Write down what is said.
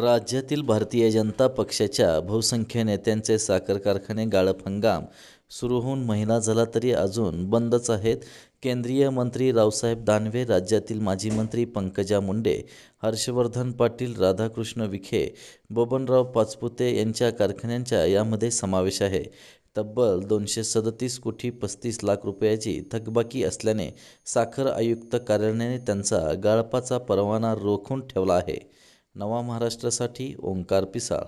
राज्यातील भारतीय जनता पक्षाच्या बहुसंख्य नेत्यांचे साखर कारखाने गाळप हंगाम सुरू होऊन महिना झाला तरी अजून बंदच आहेत केंद्रीय मंत्री रावसाहेब दानवे राज्यातील माजी मंत्री पंकजा मुंडे हर्षवर्धन पाटील राधाकृष्ण विखे बबनराव पाचपुते यांच्या कारखान्यांच्या यामध्ये समावेश आहे तब्बल दोनशे सदतीस कोटी पस्तीस लाख रुपयाची थकबाकी असल्याने साखर आयुक्त कार्यालयाने त्यांचा गाळपाचा परवाना रोखून ठेवला आहे नवा महाराष्ट्रा ओंकार पिसा